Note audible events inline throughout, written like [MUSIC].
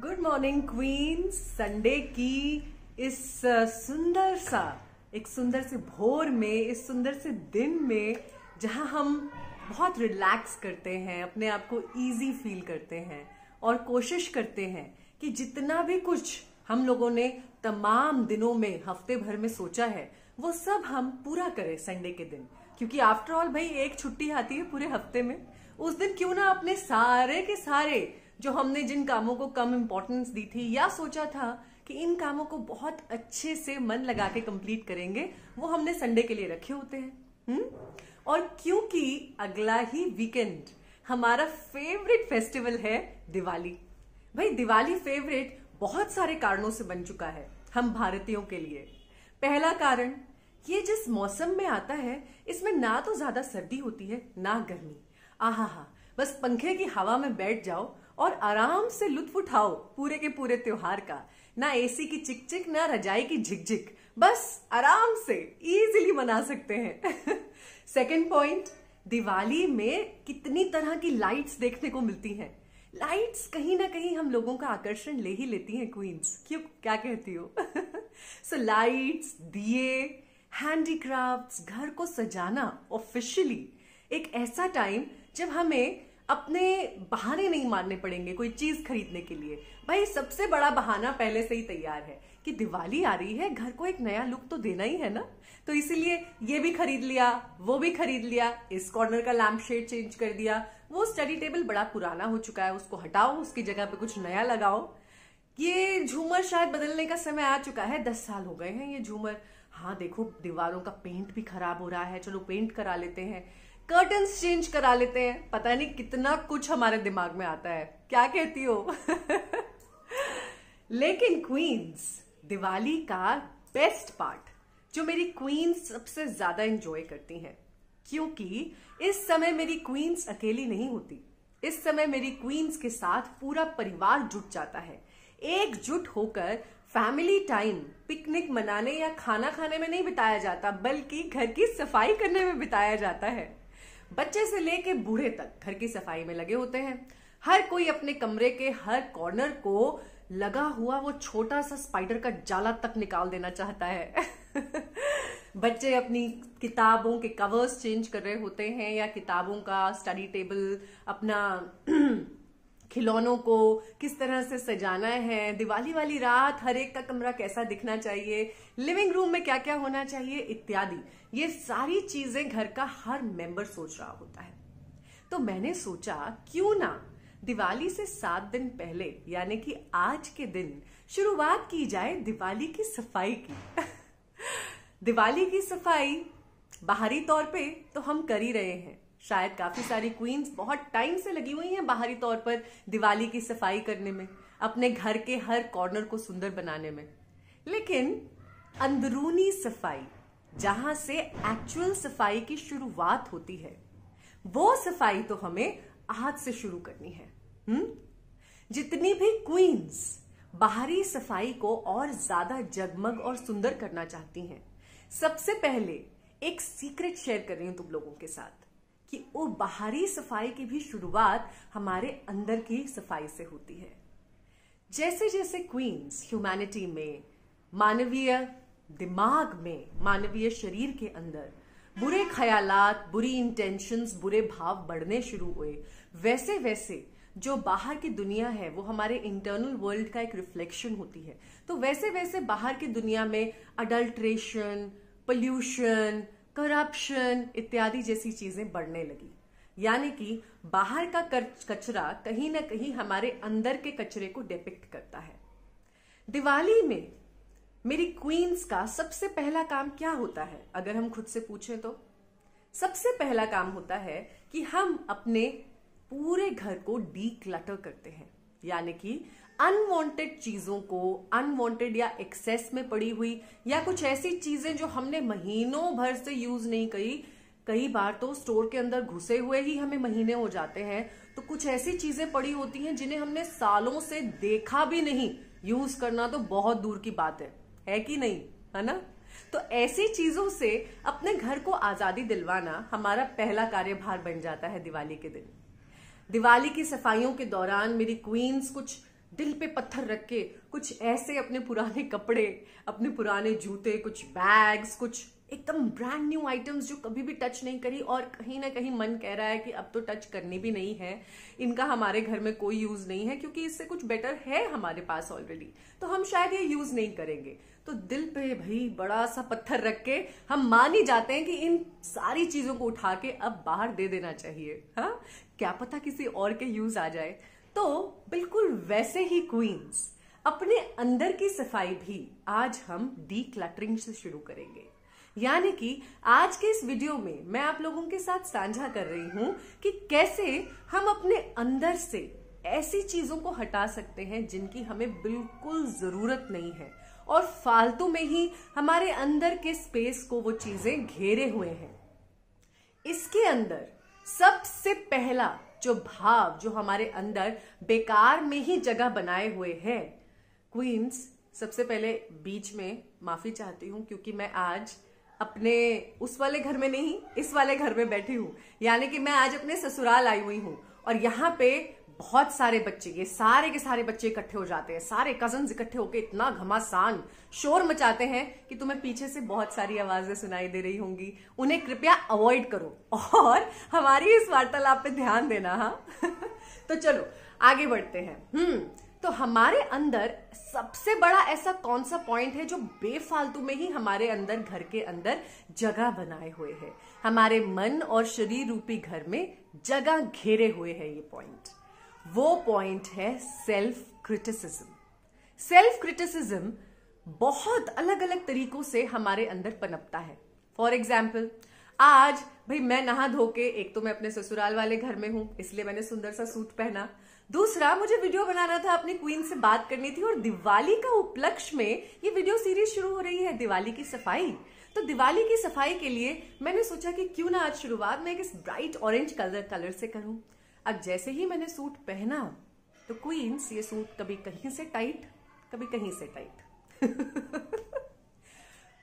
Good morning queen Sunday की इस सुंदर सा एक सुंदर से भोर में इस सुंदर से दिन में जहां हम बहुत रिलैक्स करते हैं अपने आप को इजी फील करते हैं और कोशिश करते हैं कि जितना भी कुछ हम लोगों ने तमाम दिनों में हफ्ते भर में सोचा है वो सब हम पूरा करें संडे के दिन क्योंकि आफ्टर ऑल भाई एक छुट्टी आती है पूरे हफ्ते में उस दिन क्यों ना अपने सारे के सारे जो हमने जिन कामों को कम इम्पोर्टेंस दी थी या सोचा था कि इन कामों को बहुत अच्छे से मन लगा के कंप्लीट करेंगे वो हमने संडे के लिए रखे होते हैं हुँ? और क्योंकि अगला ही वीकेंड हमारा फेवरेट फेस्टिवल है दिवाली भाई दिवाली फेवरेट बहुत सारे कारणों से बन चुका है हम भारतीयों के लिए पहला कारण ये जिस मौसम में आता है इसमें ना तो ज्यादा सर्दी होती है ना गर्मी आहा हा बस पंखे की हवा में बैठ जाओ और आराम से लुत्फ उठाओ पूरे के पूरे त्योहार का ना एसी की चिक चिक ना रजाई की झिकझिक बस आराम से इजीली मना सकते हैं सेकेंड [LAUGHS] पॉइंट दिवाली में कितनी तरह की लाइट्स देखने को मिलती हैं लाइट्स कहीं ना कहीं हम लोगों का आकर्षण ले ही लेती हैं क्वींस क्यों क्या कहती हो सो [LAUGHS] लाइट्स दिए हैंडीक्राफ्ट्स घर को सजाना ऑफिशियली एक ऐसा टाइम जब हमें अपने बहाने नहीं मारने पड़ेंगे कोई चीज खरीदने के लिए भाई सबसे बड़ा बहाना पहले से ही तैयार है कि दिवाली आ रही है घर को एक नया लुक तो देना ही है ना तो इसीलिए ये भी खरीद लिया वो भी खरीद लिया इस कॉर्नर का लैम्प शेड चेंज कर दिया वो स्टडी टेबल बड़ा पुराना हो चुका है उसको हटाओ उसकी जगह पे कुछ नया लगाओ ये झूमर शायद बदलने का समय आ चुका है दस साल हो गए हैं ये झूमर हाँ देखो दीवारों का पेंट भी खराब हो रहा है चलो पेंट करा लेते हैं कर्टन्स चेंज करा लेते हैं पता नहीं कितना कुछ हमारे दिमाग में आता है क्या कहती हो [LAUGHS] लेकिन क्वींस दिवाली का बेस्ट पार्ट जो मेरी क्वींस सबसे ज्यादा एंजॉय करती हैं क्योंकि इस समय मेरी क्वींस अकेली नहीं होती इस समय मेरी क्वींस के साथ पूरा परिवार जुट जाता है एकजुट होकर फैमिली टाइम पिकनिक मनाने या खाना खाने में नहीं बिताया जाता बल्कि घर की सफाई करने में बिताया जाता है बच्चे से लेके बूढ़े तक घर की सफाई में लगे होते हैं हर कोई अपने कमरे के हर कॉर्नर को लगा हुआ वो छोटा सा स्पाइडर का जाला तक निकाल देना चाहता है [LAUGHS] बच्चे अपनी किताबों के कवर्स चेंज कर रहे होते हैं या किताबों का स्टडी टेबल अपना [CLEARS THROAT] खिलौनों को किस तरह से सजाना है दिवाली वाली रात हर एक का कमरा कैसा दिखना चाहिए लिविंग रूम में क्या क्या होना चाहिए इत्यादि ये सारी चीजें घर का हर मेंबर सोच रहा होता है तो मैंने सोचा क्यों ना दिवाली से सात दिन पहले यानी कि आज के दिन शुरुआत की जाए दिवाली की सफाई की [LAUGHS] दिवाली की सफाई बाहरी तौर पे तो हम कर ही रहे हैं शायद काफी सारी क्वींस बहुत टाइम से लगी हुई हैं बाहरी तौर पर दिवाली की सफाई करने में अपने घर के हर कॉर्नर को सुंदर बनाने में लेकिन अंदरूनी सफाई जहां से एक्चुअल सफाई की शुरुआत होती है वो सफाई तो हमें आज से शुरू करनी है हुँ? हम्म? जितनी भी क्वींस बाहरी सफाई को और ज्यादा जगमग और सुंदर करना चाहती हैं सबसे पहले एक सीक्रेट शेयर कर रही हूं तुम लोगों के साथ कि वो बाहरी सफाई की भी शुरुआत हमारे अंदर की सफाई से होती है जैसे जैसे क्वींस ह्यूमैनिटी में मानवीय दिमाग में मानवीय शरीर के अंदर बुरे ख्यालात बुरी इंटेंशंस बुरे भाव बढ़ने शुरू हुए वैसे वैसे जो बाहर की दुनिया है वो हमारे इंटरनल वर्ल्ड का एक रिफ्लेक्शन होती है तो वैसे वैसे बाहर की दुनिया में अडल्ट्रेशन पोल्यूशन करप्शन इत्यादि जैसी चीजें बढ़ने लगी यानी कि बाहर का कचरा कहीं ना कहीं हमारे अंदर के कचरे को डिपिक्ट करता है दिवाली में मेरी क्वींस का सबसे पहला काम क्या होता है अगर हम खुद से पूछें तो सबसे पहला काम होता है कि हम अपने पूरे घर को डी क्लटर करते हैं यानी कि अनवांटेड चीजों को अनवांटेड या एक्सेस में पड़ी हुई या कुछ ऐसी चीजें जो हमने महीनों भर से यूज नहीं करी कई बार तो स्टोर के अंदर घुसे हुए ही हमें महीने हो जाते हैं तो कुछ ऐसी चीजें पड़ी होती हैं जिन्हें हमने सालों से देखा भी नहीं यूज करना तो बहुत दूर की बात है है कि नहीं है ना तो ऐसी चीजों से अपने घर को आजादी दिलवाना हमारा पहला कार्यभार बन जाता है दिवाली के दिन दिवाली की सफाइयों के दौरान मेरी क्वींस कुछ दिल पे पत्थर रख के कुछ ऐसे अपने पुराने कपड़े अपने पुराने जूते कुछ बैग्स कुछ एकदम ब्रांड न्यू आइटम्स जो कभी भी टच नहीं करी और कहीं ना कहीं मन कह रहा है कि अब तो टच करनी भी नहीं है इनका हमारे घर में कोई यूज नहीं है क्योंकि इससे कुछ बेटर है हमारे पास ऑलरेडी तो हम शायद ये यूज नहीं करेंगे तो दिल पे भाई बड़ा सा पत्थर रख के हम मान ही जाते हैं कि इन सारी चीजों को उठा के अब बाहर दे देना चाहिए हाँ क्या पता किसी और के यूज आ जाए तो बिल्कुल वैसे ही क्वींस अपने अंदर की सफाई भी आज हम डी से शुरू करेंगे यानी कि आज के इस वीडियो में मैं आप लोगों के साथ साझा कर रही हूं कि कैसे हम अपने अंदर से ऐसी चीजों को हटा सकते हैं जिनकी हमें बिल्कुल जरूरत नहीं है और फालतू में ही हमारे अंदर के स्पेस को वो चीजें घेरे हुए हैं इसके अंदर सबसे पहला जो भाव जो हमारे अंदर बेकार में ही जगह बनाए हुए हैं क्वींस सबसे पहले बीच में माफी चाहती हूं क्योंकि मैं आज अपने उस वाले घर में नहीं इस वाले घर में बैठी हूँ यानी कि मैं आज अपने ससुराल आई हुई हूँ और यहाँ पे बहुत सारे बच्चे ये सारे के सारे बच्चे इकट्ठे हो जाते हैं सारे कजन इकट्ठे होकर इतना घमासान शोर मचाते हैं कि तुम्हें पीछे से बहुत सारी आवाजें सुनाई दे रही होंगी उन्हें कृपया अवॉइड करो और हमारी इस वार्तालाप पे ध्यान देना हाँ [LAUGHS] तो चलो आगे बढ़ते हैं हम्म तो हमारे अंदर सबसे बड़ा ऐसा कौन सा पॉइंट है जो बेफालतू में ही हमारे अंदर घर के अंदर जगह बनाए हुए है हमारे मन और शरीर रूपी घर में जगह घेरे हुए है ये पॉइंट वो पॉइंट है सेल्फ क्रिटिसिज्म सेल्फ क्रिटिसिज्म बहुत अलग अलग तरीकों से हमारे अंदर पनपता है फॉर एग्जाम्पल आज भाई मैं नहा धो के एक तो मैं अपने ससुराल वाले घर में हूं इसलिए मैंने सुंदर सा सूट पहना दूसरा मुझे वीडियो बनाना था अपने क्वीन से बात करनी थी और दिवाली का उपलक्ष्य में ये वीडियो सीरीज शुरू हो रही है दिवाली की सफाई तो दिवाली की सफाई के लिए मैंने सोचा कि क्यों ना आज शुरुआत मैं इस ब्राइट ऑरेंज कलर कलर से करूं अब जैसे ही मैंने सूट पहना तो क्वींस ये सूट कभी कहीं से टाइट कभी कहीं से टाइट [LAUGHS]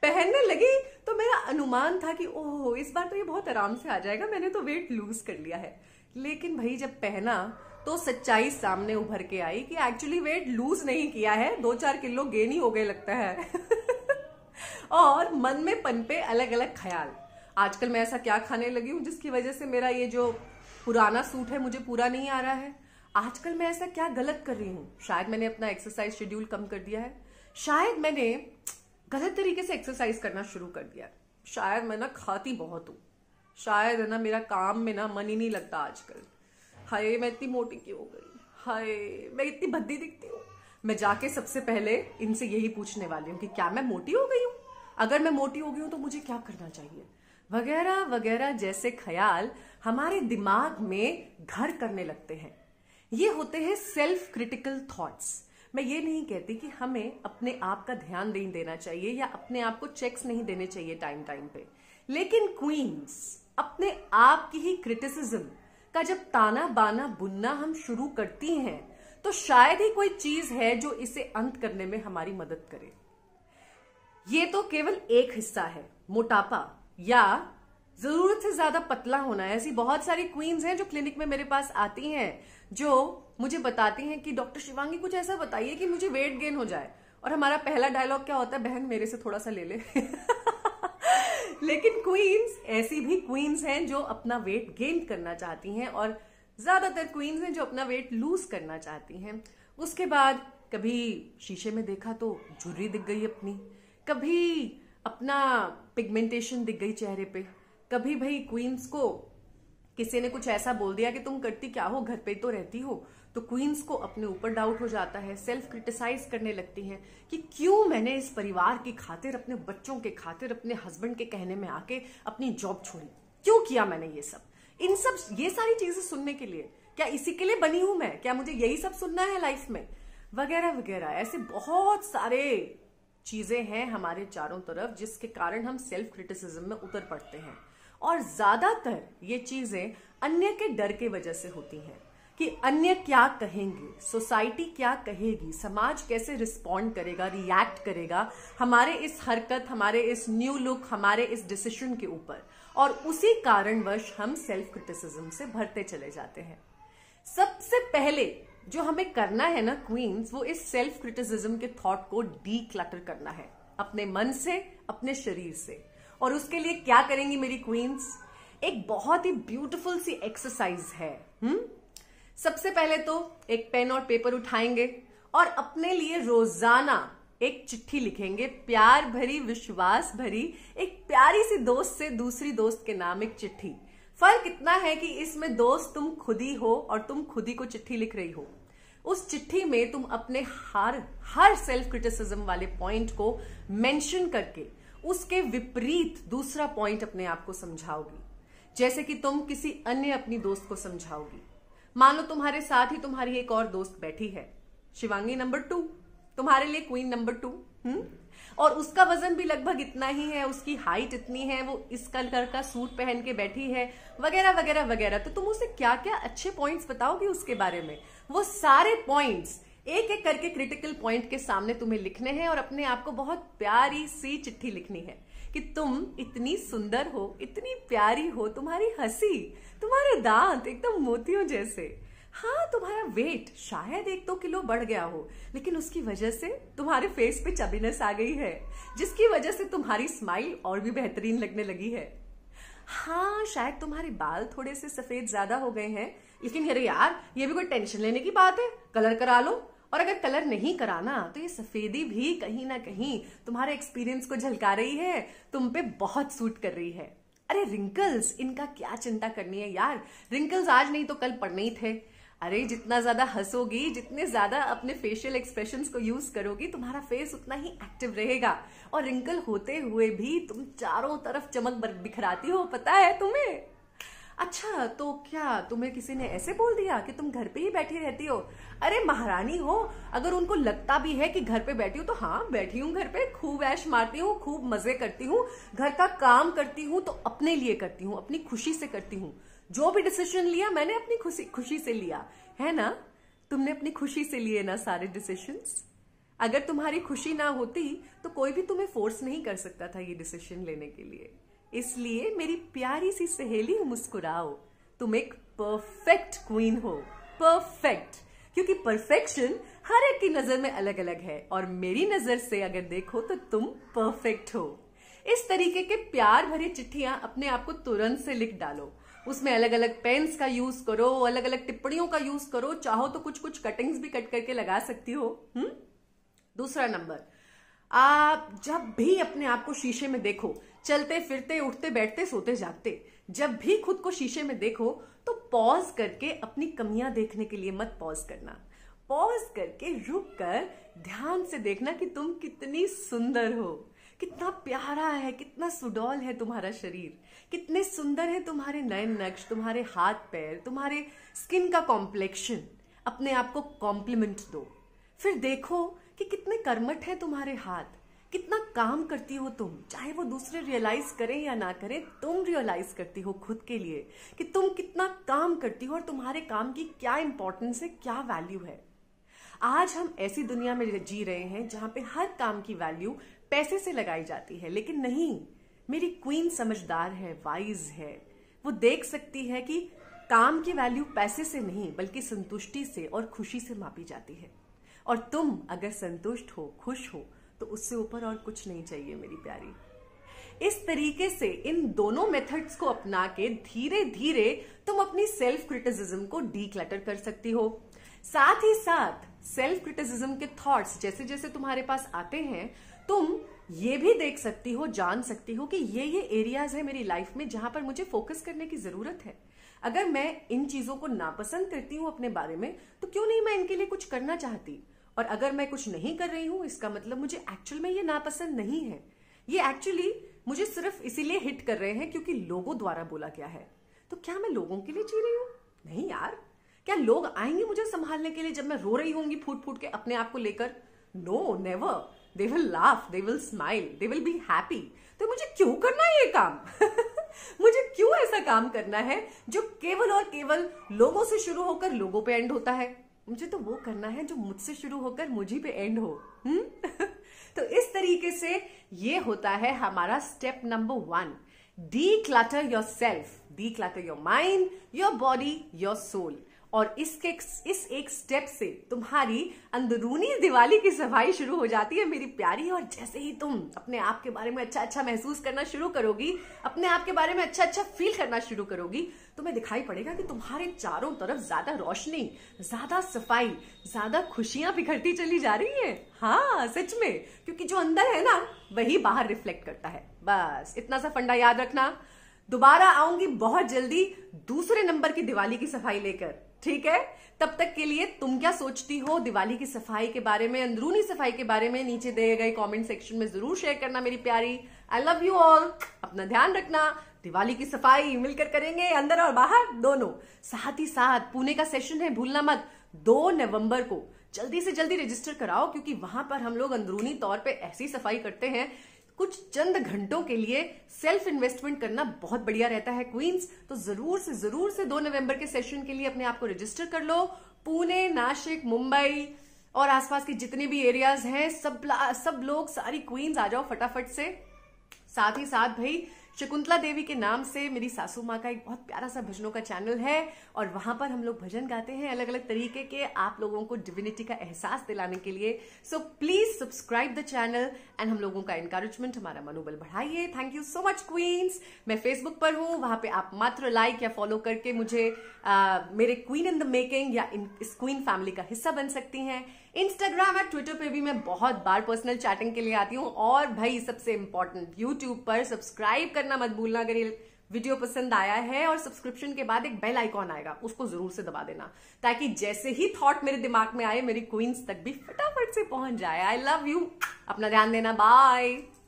पहनने लगी तो मेरा अनुमान था कि ओह इस बार तो ये बहुत आराम से आ जाएगा मैंने तो वेट लूज कर लिया है लेकिन भाई जब पहना तो सच्चाई सामने उभर के आई कि एक्चुअली वेट लूज नहीं किया है दो चार किलो गेन ही हो गए लगता है [LAUGHS] और मन में पनपे अलग अलग ख्याल आजकल मैं ऐसा क्या खाने लगी हूँ जिसकी वजह से मेरा ये जो पुराना सूट है मुझे पूरा नहीं आ रहा है आजकल मैं ऐसा क्या गलत कर रही हूँ शायद मैंने अपना एक्सरसाइज शेड्यूल कम कर दिया है शायद मैंने गलत तरीके से एक्सरसाइज करना शुरू कर दिया शायद मैं ना खाती बहुत हूँ शायद है ना मेरा काम में ना मन ही नहीं लगता आजकल हाय मैं इतनी मोटी क्यों हो गई हाय मैं इतनी भद्दी दिखती हूँ मैं जाके सबसे पहले इनसे यही पूछने वाली हूँ कि क्या मैं मोटी हो गई हूँ अगर मैं मोटी हो गई हूँ तो मुझे क्या करना चाहिए वगैरह वगैरह जैसे ख्याल हमारे दिमाग में घर करने लगते हैं ये होते हैं सेल्फ क्रिटिकल थॉट्स मैं ये नहीं कहती कि हमें अपने आप का ध्यान नहीं देना चाहिए या अपने आप को चेक्स नहीं देने चाहिए टाइम टाइम पे लेकिन क्वींस अपने आप की ही क्रिटिसिज्म का जब ताना बाना बुनना हम शुरू करती हैं तो शायद ही कोई चीज है जो इसे अंत करने में हमारी मदद करे ये तो केवल एक हिस्सा है मोटापा या जरूरत से ज्यादा पतला होना है ऐसी बहुत सारी क्वींस हैं जो क्लिनिक में मेरे पास आती हैं जो मुझे बताती हैं कि डॉक्टर शिवांगी कुछ ऐसा बताइए कि मुझे वेट गेन हो जाए और हमारा पहला डायलॉग क्या होता है बहन मेरे से थोड़ा सा ले ले [LAUGHS] लेकिन क्वींस ऐसी भी क्वींस हैं जो अपना वेट गेन करना चाहती हैं और ज्यादातर क्वींस हैं जो अपना वेट लूज करना चाहती हैं उसके बाद कभी शीशे में देखा तो झुर्री दिख गई अपनी कभी अपना पिगमेंटेशन दिख गई चेहरे पे कभी भाई क्वींस को किसी ने कुछ ऐसा बोल दिया कि तुम करती क्या हो घर पे तो रहती हो तो क्वींस को अपने ऊपर डाउट हो जाता है सेल्फ क्रिटिसाइज करने लगती हैं कि क्यों मैंने इस परिवार की खातिर अपने बच्चों के खातिर अपने हस्बैंड के कहने में आके अपनी जॉब छोड़ी क्यों किया मैंने ये सब इन सब ये सारी चीजें सुनने के लिए क्या इसी के लिए बनी हूं मैं क्या मुझे यही सब सुनना है लाइफ में वगैरह वगैरह ऐसे बहुत सारे चीजें हैं हमारे चारों तरफ जिसके कारण हम सेल्फ क्रिटिसिज्म में उतर पड़ते हैं और ज्यादातर ये चीजें अन्य के डर के वजह से होती हैं कि अन्य क्या कहेंगे सोसाइटी क्या कहेगी समाज कैसे रिस्पॉन्ड करेगा रिएक्ट करेगा हमारे इस हरकत हमारे इस न्यू लुक हमारे इस डिसीशन के ऊपर और उसी कारणवश हम सेल्फ क्रिटिसिज्म से भरते चले जाते हैं सबसे पहले जो हमें करना है ना क्वींस वो इस सेल्फ क्रिटिसिज्म के थॉट को डी करना है अपने मन से अपने शरीर से और उसके लिए क्या करेंगी मेरी क्वींस एक बहुत ही ब्यूटिफुल सी एक्सरसाइज है हुँ? हम्म? सबसे पहले तो एक पेन और पेपर उठाएंगे और अपने लिए रोजाना एक चिट्ठी लिखेंगे प्यार भरी विश्वास भरी एक प्यारी सी दोस्त से दूसरी दोस्त के नाम एक चिट्ठी फर्क इतना है कि इसमें दोस्त तुम खुद ही हो और तुम खुद ही को चिट्ठी लिख रही हो उस चिट्ठी में तुम अपने हर हर सेल्फ क्रिटिसिज्म वाले पॉइंट को मेंशन करके उसके विपरीत दूसरा पॉइंट अपने आप को समझाओगी जैसे कि तुम किसी अन्य अपनी दोस्त को समझाओगी मान लो तुम्हारे साथ ही तुम्हारी एक और दोस्त बैठी है शिवांगी नंबर टू तुम्हारे लिए क्वीन नंबर टू हम्म और उसका वजन भी लगभग इतना ही है उसकी हाइट इतनी है वो इस कलर का सूट पहन के बैठी है वगैरह वगैरह वगैरह तो तुम उसे क्या क्या अच्छे पॉइंट्स बताओगी उसके बारे में वो सारे पॉइंट्स एक एक करके क्रिटिकल पॉइंट के सामने तुम्हें लिखने हैं और अपने आप को बहुत प्यारी सी चिट्ठी लिखनी है कि तुम इतनी सुंदर हो इतनी प्यारी हो तुम्हारी हंसी तुम्हारे दांत एकदम मोतियों जैसे हाँ तुम्हारा वेट शायद एक दो तो किलो बढ़ गया हो लेकिन उसकी वजह से तुम्हारे फेस पे चबीनेस आ गई है जिसकी वजह से तुम्हारी स्माइल और भी बेहतरीन लगने लगी है हाँ शायद तुम्हारे बाल थोड़े से सफेद ज्यादा हो गए हैं लेकिन अरे यार ये भी कोई टेंशन लेने की बात है कलर करा लो और अगर कलर नहीं कराना तो ये सफेदी भी कहीं ना कहीं तुम्हारे एक्सपीरियंस को झलका रही है तुम पे बहुत सूट कर रही है अरे रिंकल्स इनका क्या चिंता करनी है यार रिंकल्स आज नहीं तो कल पड़ने ही थे अरे जितना ज्यादा हंसोगी जितने ज्यादा अपने फेशियल एक्सप्रेशंस को यूज करोगी तुम्हारा फेस उतना ही एक्टिव रहेगा और रिंकल होते हुए भी तुम चारों तरफ चमक बिखराती हो पता है तुम्हें अच्छा तो क्या तुम्हें किसी ने ऐसे बोल दिया कि तुम घर पे ही बैठी रहती हो अरे महारानी हो अगर उनको लगता भी है कि घर पे बैठी हूँ तो हाँ बैठी हूँ घर पे खूब ऐश मारती हूँ खूब मजे करती हूँ घर का काम करती हूँ तो अपने लिए करती हूँ अपनी खुशी से करती हूँ जो भी डिसीजन लिया मैंने अपनी खुशी खुशी से लिया है ना तुमने अपनी खुशी से लिए ना सारे डिसीशन अगर तुम्हारी खुशी ना होती तो कोई भी तुम्हें फोर्स नहीं कर सकता था ये डिसीजन लेने के लिए इसलिए मेरी प्यारी सी सहेली मुस्कुराओ तुम एक परफेक्ट क्वीन हो परफेक्ट क्योंकि परफेक्शन हर एक की नजर में अलग अलग है और मेरी नजर से अगर देखो तो तुम परफेक्ट हो इस तरीके के प्यार भरी चिट्ठियां अपने आप को तुरंत से लिख डालो उसमें अलग अलग पेन्स का यूज करो अलग अलग टिप्पणियों का यूज करो चाहो तो कुछ कुछ कटिंग्स भी कट करके लगा सकती हो हम्म दूसरा नंबर आप जब भी अपने आप को शीशे में देखो चलते फिरते उठते बैठते सोते जागते जब भी खुद को शीशे में देखो तो पॉज करके अपनी कमियां देखने के लिए मत पॉज करना पॉज करके रुक कर ध्यान से देखना कि तुम कितनी सुंदर हो कितना प्यारा है कितना सुडौल है तुम्हारा शरीर कितने सुंदर है तुम्हारे नए नक्श तुम्हारे हाथ पैर तुम्हारे स्किन का कॉम्प्लेक्शन अपने आप को कॉम्प्लीमेंट दो फिर देखो कि कितने कर्मठ है तुम्हारे हाथ कितना काम करती हो तुम चाहे वो दूसरे रियलाइज करें या ना करें तुम रियलाइज करती हो खुद के लिए कि तुम कितना काम करती हो और तुम्हारे काम की क्या इंपॉर्टेंस है क्या वैल्यू है आज हम ऐसी दुनिया में जी रहे हैं जहां पे हर काम की वैल्यू पैसे से लगाई जाती है लेकिन नहीं मेरी क्वीन समझदार है वाइज है वो देख सकती है कि काम की वैल्यू पैसे से नहीं बल्कि संतुष्टि से और खुशी से मापी जाती है और तुम अगर संतुष्ट हो खुश हो तो उससे ऊपर और कुछ नहीं चाहिए मेरी प्यारी इस तरीके से इन दोनों मेथड्स को अपना के धीरे धीरे तुम अपनी सेल्फ क्रिटिसिज्म को डीक्लटर कर सकती हो साथ ही साथ सेल्फ क्रिटिसिज्म के थॉट्स जैसे जैसे तुम्हारे पास आते हैं तुम ये भी देख सकती हो जान सकती हो कि ये ये एरियाज है मेरी लाइफ में जहां पर मुझे फोकस करने की जरूरत है अगर मैं इन चीजों को नापसंद करती हूं अपने बारे में तो क्यों नहीं मैं इनके लिए कुछ करना चाहती और अगर मैं कुछ नहीं कर रही हूं इसका मतलब मुझे एक्चुअल में ये नापसंद नहीं है ये एक्चुअली मुझे सिर्फ इसीलिए हिट कर रहे हैं क्योंकि लोगों द्वारा बोला गया है तो क्या मैं लोगों के लिए जी रही हूँ नहीं यार क्या लोग आएंगे मुझे संभालने के लिए जब मैं रो रही होंगी फूट फूट के अपने आप को लेकर no never they will laugh they will smile they will be happy तो मुझे क्यों करना है ये काम [LAUGHS] मुझे क्यों ऐसा काम करना है जो केवल और केवल लोगों से शुरू होकर लोगों पे एंड होता है मुझे तो वो करना है जो मुझसे शुरू होकर मुझे पे एंड हो हम्म? [LAUGHS] तो इस तरीके से ये होता है हमारा step number one declutter yourself declutter your mind your body your soul और इसके इस एक स्टेप से तुम्हारी अंदरूनी दिवाली की सफाई शुरू हो जाती है मेरी प्यारी और जैसे ही तुम अपने आप के बारे में अच्छा अच्छा महसूस करना शुरू करोगी अपने आप के बारे में अच्छा अच्छा फील करना शुरू करोगी तुम्हें दिखाई पड़ेगा कि तुम्हारे चारों तरफ ज्यादा रोशनी ज्यादा सफाई ज्यादा खुशियां बिखरती चली जा रही है हाँ सच में क्योंकि जो अंदर है ना वही बाहर रिफ्लेक्ट करता है बस इतना सा फंडा याद रखना दोबारा आऊंगी बहुत जल्दी दूसरे नंबर की दिवाली की सफाई लेकर ठीक है तब तक के लिए तुम क्या सोचती हो दिवाली की सफाई के बारे में अंदरूनी सफाई के बारे में नीचे दिए गए कमेंट सेक्शन में जरूर शेयर करना मेरी प्यारी आई लव यू ऑल अपना ध्यान रखना दिवाली की सफाई मिलकर करेंगे अंदर और बाहर दोनों साथ ही साथ पुणे का सेशन है भूलना मत दो नवंबर को जल्दी से जल्दी रजिस्टर कराओ क्योंकि वहां पर हम लोग अंदरूनी तौर पे ऐसी सफाई करते हैं कुछ चंद घंटों के लिए सेल्फ इन्वेस्टमेंट करना बहुत बढ़िया रहता है क्वींस तो जरूर से जरूर से दो नवंबर के सेशन के लिए अपने आप को रजिस्टर कर लो पुणे नासिक मुंबई और आसपास के जितने भी एरियाज हैं सब सब लोग सारी क्वींस आ जाओ फटाफट से साथ ही साथ भाई शकुंतला देवी के नाम से मेरी सासू माँ का एक बहुत प्यारा सा भजनों का चैनल है और वहां पर हम लोग भजन गाते हैं अलग अलग तरीके के आप लोगों को डिविनिटी का एहसास दिलाने के लिए so please subscribe the channel and हम लोगों का इंकरेजमेंट हमारा मनोबल बढ़ाइए thank you so much queens मैं फेसबुक पर हूँ वहां पर आप मात्र लाइक या फॉलो करके मुझे आ, मेरे क्वीन इन द मेकिंग या इन, इस क्वीन फैमिली का हिस्सा बन सकती हैं इंस्टाग्राम और ट्विटर पे भी मैं बहुत बार पर्सनल चैटिंग के लिए आती हूँ और भाई सबसे इंपॉर्टेंट यूट्यूब पर सब्सक्राइब करना मत भूलना अगर ये वीडियो पसंद आया है और सब्सक्रिप्शन के बाद एक बेल आइकॉन आएगा उसको जरूर से दबा देना ताकि जैसे ही थॉट मेरे दिमाग में आए मेरी क्वींस तक भी फटाफट से पहुंच जाए आई लव यू अपना ध्यान देना बाय